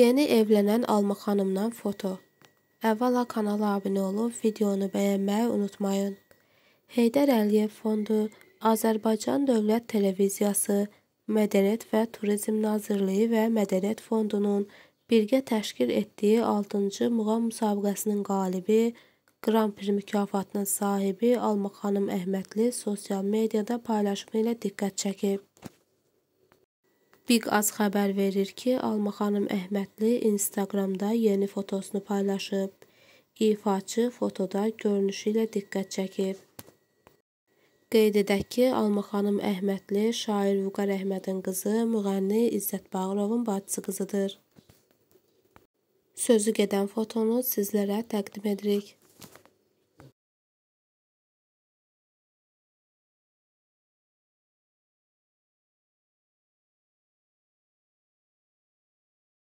Yeni evlənən Alma xanımdan foto. Əvvəla kanala abunə olub videonu bəyənməyi unutmayın. Heydər Əliyev Fondu, Azərbaycan Dövlət Televiziyası, Mədəniyyət və Turizm Nazirliyi və Mədəniyyət Fondunun birgə təşkil etdiyi 6-cı muğam müsabiqəsinin qalibi, Qran Pri mükafatının sahibi Alma xanım Əhmədli sosial mediada paylaşımı ilə diqqət çəkib. Big Az xəbər verir ki, Alma xanım Əhmədli Instagramda yeni fotosunu paylaşıb. İfaçı fotoda görünüşü ilə diqqət çəkib. Qeyd edək ki, Alma xanım Əhmədli şair Vüqar Əhmədin qızı, müğənni İzzət Bağırovun bacısı qızıdır. Sözü gedən fotonu sizlərə təqdim edirik.